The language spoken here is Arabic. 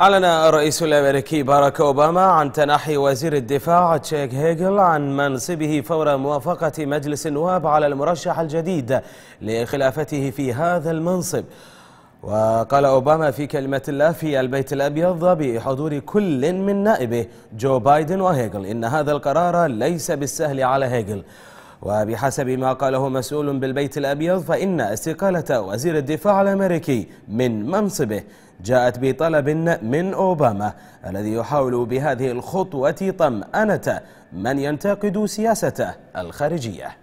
أعلن الرئيس الأمريكي باراك أوباما عن تنحي وزير الدفاع تشيك هيجل عن منصبه فور موافقة مجلس النواب على المرشح الجديد لخلافته في هذا المنصب وقال أوباما في كلمة الله في البيت الأبيض بحضور كل من نائبه جو بايدن وهيجل إن هذا القرار ليس بالسهل على هيجل وبحسب ما قاله مسؤول بالبيت الأبيض فإن استقالة وزير الدفاع الأمريكي من منصبه جاءت بطلب من أوباما الذي يحاول بهذه الخطوة طمأنة من ينتقد سياسته الخارجية